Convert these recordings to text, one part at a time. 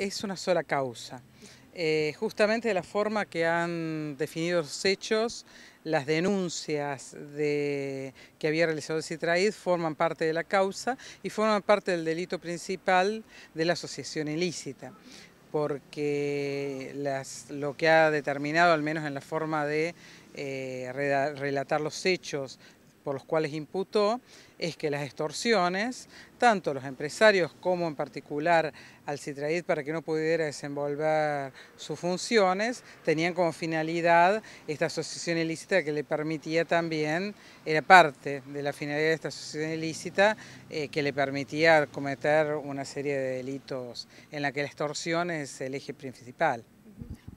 es una sola causa. Eh, justamente de la forma que han definido los hechos, las denuncias de, que había realizado CITRAID forman parte de la causa y forman parte del delito principal de la asociación ilícita, porque lo que ha determinado, al menos en la forma de eh, relatar los hechos, por los cuales imputó es que las extorsiones, tanto los empresarios como en particular al Citraid para que no pudiera desenvolver sus funciones, tenían como finalidad esta asociación ilícita que le permitía también, era parte de la finalidad de esta asociación ilícita, eh, que le permitía cometer una serie de delitos en la que la extorsión es el eje principal.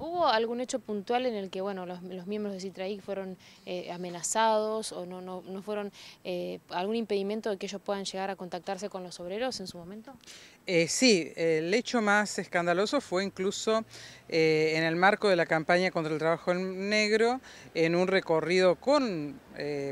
¿Hubo algún hecho puntual en el que bueno los, miembros de CITRAIC fueron eh, amenazados o no, no, fueron eh, algún impedimento de que ellos puedan llegar a contactarse con los obreros en su momento? Eh, sí, el hecho más escandaloso fue incluso en el marco de la campaña contra el trabajo negro, en un recorrido con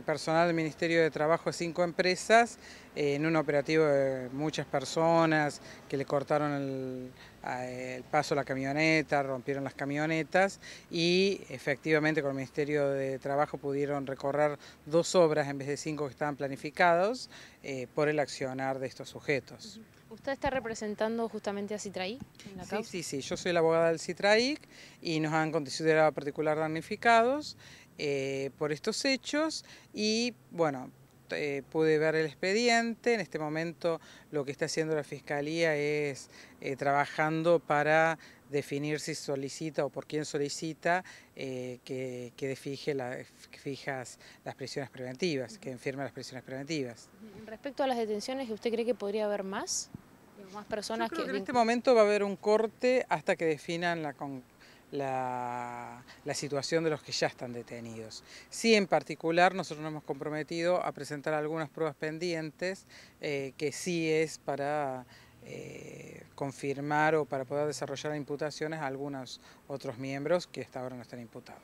personal del Ministerio de Trabajo de cinco empresas, en un operativo de muchas personas que le cortaron el eh, el paso de la camioneta, rompieron las camionetas y efectivamente con el Ministerio de Trabajo pudieron recorrer dos obras en vez de cinco que estaban planificados eh, por el accionar de estos sujetos. ¿Usted está representando justamente a CITRAIC sí, Sí, sí, yo soy la abogada del CITRAIC y nos han considerado particular damnificados eh, por estos hechos y bueno, eh, pude ver el expediente. En este momento lo que está haciendo la Fiscalía es eh, trabajando para definir si solicita o por quién solicita eh, que, que, fije fijas las prisiones preventivas, que enferme las prisiones preventivas. Respecto a las detenciones, ¿usted cree que podría haber más? más personas que, en este momento va a haber un corte hasta que definan la, la, situación de los que ya están detenidos. Sí, en particular, nosotros nos hemos comprometido a presentar algunas pruebas pendientes, eh, que sí es para eh, confirmar o para poder desarrollar imputaciones a algunos otros miembros que hasta ahora no están imputados.